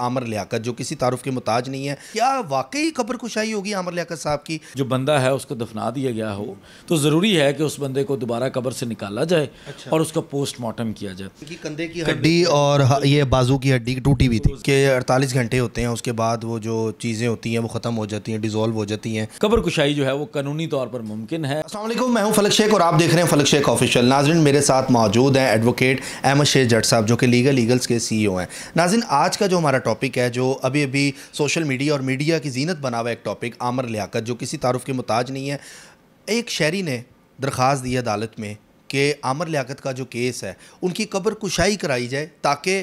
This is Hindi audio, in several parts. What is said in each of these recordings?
आमर लियाकत जो किसी तारुफ के मुताज नहीं है क्या वाकई खबर कुशाई होगी आमर लियाकत साहब की जो बंदा है उसको दफना दिया गया हो तो ज़रूरी है कि उस बंदे को दोबारा कब्र से निकाला जाए अच्छा। और उसका पोस्टमार्टम किया जाए कि कंधे की हड्डी और ये बाजू की हड्डी टूटी हुई थी के अड़तालीस घंटे होते हैं उसके बाद वो जो चीज़ें होती हैं वो ख़त्म हो जाती हैं डिजोल्व हो जाती हैं कब्र कुशाई जो है वो कानूनी तौर पर मुमकिन है असल मैं हूँ फलक शेख और आप देख रहे हैं फलक शेख ऑफिशियल नाजरन मेरे साथ मौजूद है एडवोकेट अहमद शेख जट साहब जो कि लीगल लीगल्स के सी e है नाजिन आज का जो हमारा टॉपिक है जो अभी अभी सोशल मीडिया और मीडिया की जीनत बना हुआ एक टॉपिक आमर लियाकत जो किसी तारुफ के मुताज नहीं है एक शहरी ने दरख्वास्त दी अदालत में कि आमर लियाकत का जो केस है उनकी कब्र कुशाई कराई जाए ताकि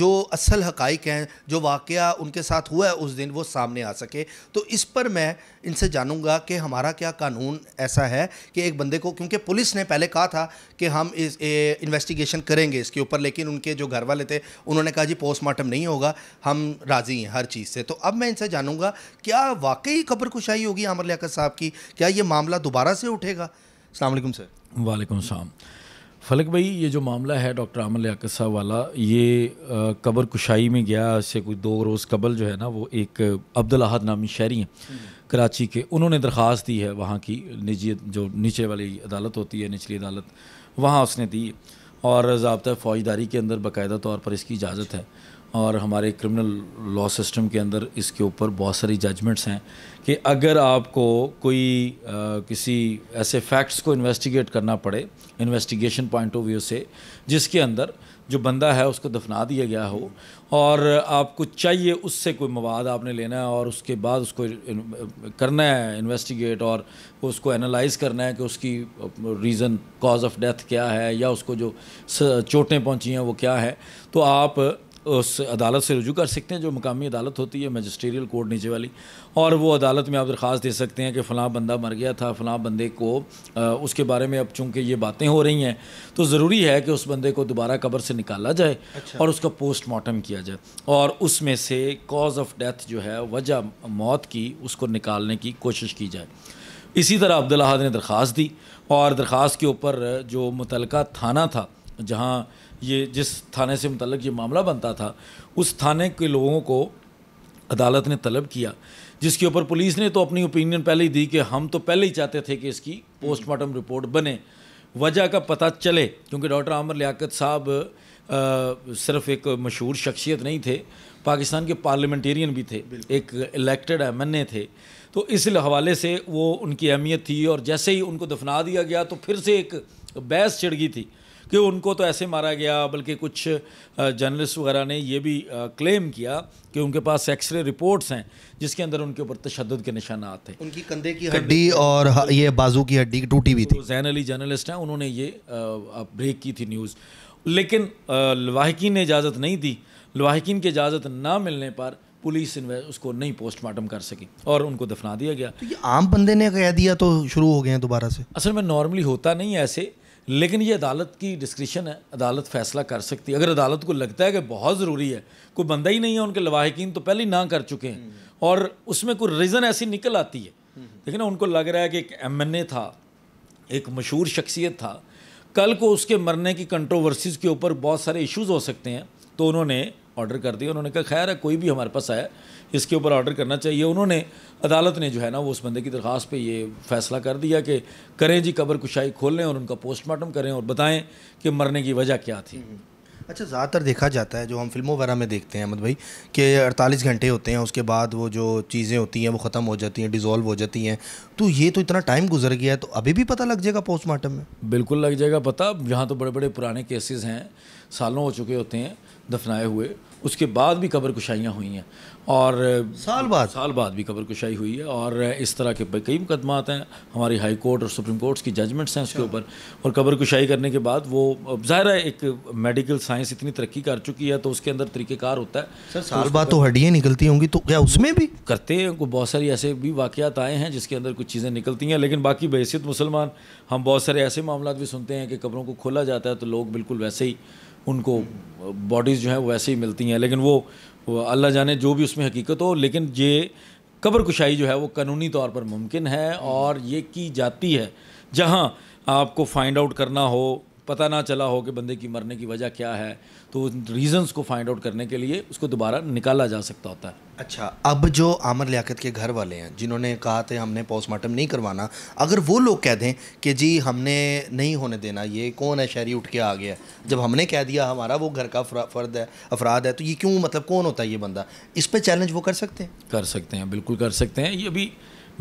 जो असल हकाइक हैं जो वाक़ उनके साथ हुआ है उस दिन वो सामने आ सके तो इस पर मैं इनसे जानूंगा कि हमारा क्या कानून ऐसा है कि एक बंदे को क्योंकि पुलिस ने पहले कहा था कि हम इस इन्वेस्टिगेशन करेंगे इसके ऊपर लेकिन उनके जो घर वाले थे उन्होंने कहा जी पोस्टमार्टम नहीं होगा हम राज़ी हैं हर चीज़ से तो अब मैं इनसे जानूँगा क्या वाकई कब्र कुशाई होगी आमर लियाकत साहब की क्या ये मामला दोबारा से उठेगा अलमैकम सर वालेकुम सलाम फलक भाई ये जो मामला है डॉक्टर आमल याकत साहब वाला ये कबर कुशाई में गया से कोई दो रोज़ कबल जो है ना वो एक अब्दुल अहद नामी शहरी हैं कराची के उन्होंने दरख्वास्त दी है वहाँ की निजी जो नीचे वाली अदालत होती है निचली अदालत वहाँ उसने दी और जबता फ़ौजदारी के अंदर बाकायदा तौर पर इसकी इजाज़त है और हमारे क्रिमिनल लॉ सिस्टम के अंदर इसके ऊपर बहुत सारी जजमेंट्स हैं कि अगर आपको कोई आ, किसी ऐसे फैक्ट्स को इन्वेस्टिगेट करना पड़े इन्वेस्टिगेशन पॉइंट ऑफ व्यू से जिसके अंदर जो बंदा है उसको दफना दिया गया हो और आपको चाहिए उससे कोई मवाद आपने लेना है और उसके बाद उसको करना है इन्वेस्टिगेट और उसको एनालाइज करना है कि उसकी रीज़न कॉज ऑफ डेथ क्या है या उसको जो चोटें पहुंची हैं वो क्या है तो आप उस अदालत से रजू कर सकते हैं जो मकामी अदालत होती है मजिस्ट्रियल कोर्ट नीचे वाली और वो अदालत में आप दरख्वास्त दे सकते हैं कि फ़लाँ बंदा मर गया था फ़लाँ बंदे को आ, उसके बारे में अब चूँकि ये बातें हो रही हैं तो ज़रूरी है कि उस बंदे को दोबारा कबर से निकाला जाए अच्छा। और उसका पोस्टमार्टम किया जाए और उसमें से कॉज ऑफ डेथ जो है वजह मौत की उसको निकालने की कोशिश की जाए इसी तरह अब्दुल्लाद ने दरख्वास्त दी और दरख्वास्त के ऊपर जो मुतलका थाना था जहाँ ये जिस थाने से मुतलक ये मामला बनता था उस थाने के लोगों को अदालत ने तलब किया जिसके ऊपर पुलिस ने तो अपनी ओपिनियन पहले ही दी कि हम तो पहले ही चाहते थे कि इसकी पोस्टमार्टम रिपोर्ट बने वजह का पता चले क्योंकि डॉक्टर आमर लियाकत साहब सिर्फ एक मशहूर शख्सियत नहीं थे पाकिस्तान के पार्लियामेंटेरियन भी थे एक इलेक्टेड एम एन ए थे तो इस हवाले से वो उनकी अहमियत थी और जैसे ही उनको दफना दिया गया तो फिर से एक बहस चिड़ गई थी कि उनको तो ऐसे मारा गया बल्कि कुछ जर्नलिस्ट वगैरह ने यह भी क्लेम किया कि उनके पास एक्सरे रिपोर्ट्स हैं जिसके अंदर उनके ऊपर तशद के निशान आते थे उनकी कंधे की हड्डी और ये बाजू की हड्डी टूटी हुई थी जैन अली जर्नलिस्ट हैं उन्होंने ये ब्रेक की थी न्यूज़ लेकिन लवाहकिन ने इजाज़त नहीं दी लवाहकिन की इजाज़त ना मिलने पर पुलिस उसको नहीं पोस्टमार्टम कर सकी और उनको दफना दिया गया तो ये आम बंदे ने कह दिया तो शुरू हो गए हैं दोबारा से असल में नॉर्मली होता नहीं है ऐसे लेकिन ये अदालत की डिस्क्रिशन है अदालत फैसला कर सकती है अगर अदालत को लगता है कि बहुत ज़रूरी है कोई बंदा ही नहीं है उनके लवाहकिन तो पहले ही ना कर चुके हैं और उसमें कोई रीज़न ऐसी निकल आती है लेकिन उनको लग रहा है कि एक एम था एक मशहूर शख्सियत था कल को उसके मरने की कंट्रोवर्सीज़ के ऊपर बहुत सारे इश्यूज़ हो सकते हैं तो उन्होंने ऑर्डर कर दिया उन्होंने कहा खैर है कोई भी हमारे पास आया इसके ऊपर ऑर्डर करना चाहिए उन्होंने अदालत ने जो है ना वो उस बंदे की दरख्वास्त पे ये फैसला कर दिया कि करें जी कब्र कुशाई खोलें और उनका पोस्टमार्टम करें और बताएं कि मरने की वजह क्या थी हम्म। अच्छा ज़्यादातर देखा जाता है जो हम फिल्मों वगैरह में देखते हैं अहमद भाई कि 48 घंटे होते हैं उसके बाद वो जो चीज़ें होती हैं वो ख़त्म हो जाती हैं डिज़ोल्व हो जाती हैं तो ये तो इतना टाइम गुजर गया है तो अभी भी पता लग जाएगा पोस्टमार्टम में बिल्कुल लग जाएगा पता यहाँ तो बड़े बड़े पुराने केसेज हैं सालों हो चुके होते हैं दफनाए हुए उसके बाद भी कब्र कुशाइयाँ हुई हैं और साल बाद साल बाद भी कब्र कुशाई हुई है और इस तरह के कई मुकदमात हैं हमारी हाई कोर्ट और सुप्रीम कोर्ट्स की जजमेंट्स हैं उसके अच्छा। ऊपर और कब्र कुशाई करने के बाद वो ज़ाहिर है एक मेडिकल साइंस इतनी तरक्की कर चुकी है तो उसके अंदर तरीक़ेकार होता है सर तो साल बाद तो हड्डियाँ निकलती होंगी तो क्या उसमें भी करते हैं बहुत सारी ऐसे भी वाक़ात आए हैं जिसके अंदर कुछ चीज़ें निकलती हैं लेकिन बाकी बहसीत मुसलमान हम बहुत सारे ऐसे मामला भी सुनते हैं कि कब्रों को खोला जाता है तो लोग बिल्कुल वैसे ही उनको बॉडीज़ जो हैं वो वैसे ही मिलती हैं लेकिन वो अल्लाह जाने जो भी उसमें हकीकत हो लेकिन ये कब्र कुशाई जो है वो कानूनी तौर पर मुमकिन है और ये की जाती है जहाँ आपको फाइंड आउट करना हो पता ना चला हो कि बंदे की मरने की वजह क्या है तो रीजंस को फाइंड आउट करने के लिए उसको दोबारा निकाला जा सकता होता है अच्छा अब जो आमर लियाकत के घर वाले हैं जिन्होंने कहा थे हमने पोस्टमार्टम नहीं करवाना अगर वो लोग कह दें कि जी हमने नहीं होने देना ये कौन है शहरी उठ के आ गया जब हमने कह दिया हमारा वो घर का फर्द है अफराद है तो ये क्यों मतलब कौन होता है ये बंदा इस पर चैलेंज वो कर सकते हैं कर सकते हैं बिल्कुल कर सकते हैं ये अभी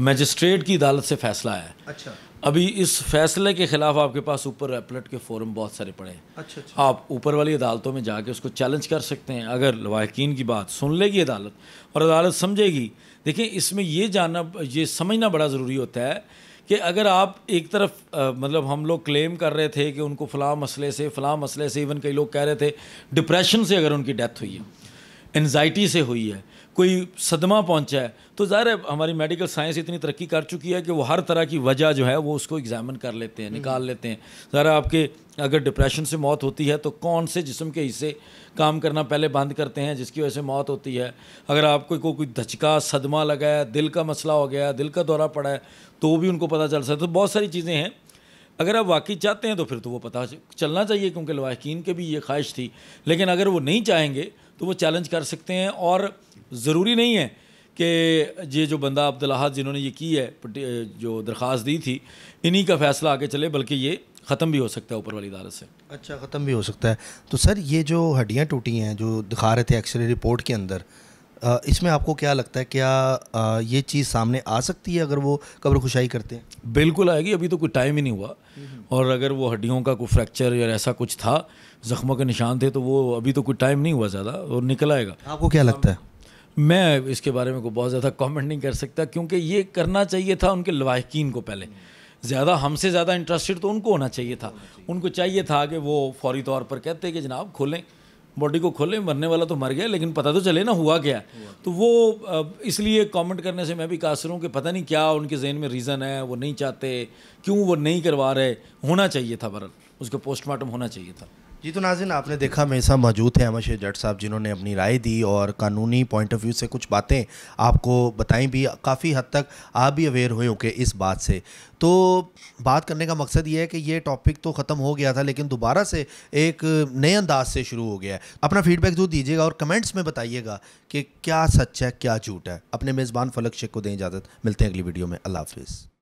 मजिस्ट्रेट की अदालत से फैसला आया अच्छा अभी इस फैसले के खिलाफ आपके पास ऊपर एपलेट के फोरम बहुत सारे पड़े हैं अच्छा, अच्छा आप ऊपर वाली अदालतों में जाके उसको चैलेंज कर सकते हैं अगर लवाकिन की बात सुन लेगी अदालत और अदालत समझेगी देखिए इसमें ये जानना ये समझना बड़ा ज़रूरी होता है कि अगर आप एक तरफ आ, मतलब हम लोग क्लेम कर रहे थे कि उनको फ़लाँ मसले से फ़लाँ मसले से इवन कई लोग कह रहे थे डिप्रेशन से अगर उनकी डेथ हुई है एनजाइटी से हुई है कोई सदमा पहुंचा है तो ज़ाहिर है हमारी मेडिकल साइंस इतनी तरक्की कर चुकी है कि वो हर तरह की वजह जो है वो उसको एग्जामिन कर लेते हैं हम्म। निकाल लेते हैं ज़ाहिर आपके अगर डिप्रेशन से मौत होती है तो कौन से जिसम के हिस्से काम करना पहले बंद करते हैं जिसकी वजह से मौत होती है अगर आपको को कोई धचका सदमा लगा है दिल का मसला हो गया दिल का दौरा पड़ा है तो भी उनको पता चल सकता है तो बहुत सारी चीज़ें हैं अगर आप वाकई चाहते हैं तो फिर तो वो पता चलना चाहिए क्योंकि लवाकिन के भी ये ख्वाहिश थी लेकिन अगर वो नहीं चाहेंगे तो वो चैलेंज कर सकते हैं और ज़रूरी नहीं है कि ये जो बंदा अब्दुल्हाद जिन्होंने ये की है जो दरख्वास्त दी थी इन्हीं का फैसला आगे चले बल्कि ये ख़त्म भी हो सकता है ऊपर वाली अदालत से अच्छा ख़त्म भी हो सकता है तो सर ये जो हड्डियाँ टूटी हैं जो दिखा रहे थे एक्सरे रिपोर्ट के अंदर इसमें आपको क्या लगता है क्या ये चीज़ सामने आ सकती है अगर वो कब्र खुशाई करते हैं बिल्कुल आएगी अभी तो कोई टाइम ही नहीं हुआ हम्म। और अगर वो हड्डियों का कोई फ्रैक्चर या ऐसा कुछ था ज़ख्मों के निशान थे तो वो अभी तो कोई टाइम नहीं हुआ ज़्यादा और निकल आएगा आपको क्या लगता है मैं इसके बारे में को बहुत ज़्यादा कॉमेंट नहीं कर सकता क्योंकि ये करना चाहिए था उनके लवाकिन को पहले ज़्यादा हमसे ज़्यादा इंटरेस्टेड तो उनको होना चाहिए था उनको चाहिए था कि वो फौरी तौर पर कहते कि जनाब खोलें बॉडी को खोले मरने वाला तो मर गया लेकिन पता तो चले ना हुआ क्या तो वो इसलिए कमेंट करने से मैं भी कासर हूँ कि पता नहीं क्या उनके जहन में रीज़न है वो नहीं चाहते क्यों वो नहीं करवा रहे होना चाहिए था बरल उसका पोस्टमार्टम होना चाहिए था जी तो नाजिन आपने देखा मेरे साथ मौजूद है अमर शेर जट साहब जिन्होंने अपनी राय दी और कानूनी पॉइंट ऑफ व्यू से कुछ बातें आपको बताई भी काफ़ी हद तक आप भी अवेयर हुए होंगे के इस बात से तो बात करने का मकसद ये है कि ये टॉपिक तो ख़त्म हो गया था लेकिन दोबारा से एक नए अंदाज से शुरू हो गया है अपना फीडबैक जो दीजिएगा और कमेंट्स में बताइएगा कि क्या सच है क्या झूठ है अपने मेज़बान फलक शेख को दें इजाज़त मिलते हैं अगली वीडियो में अल्लाह हाफिज़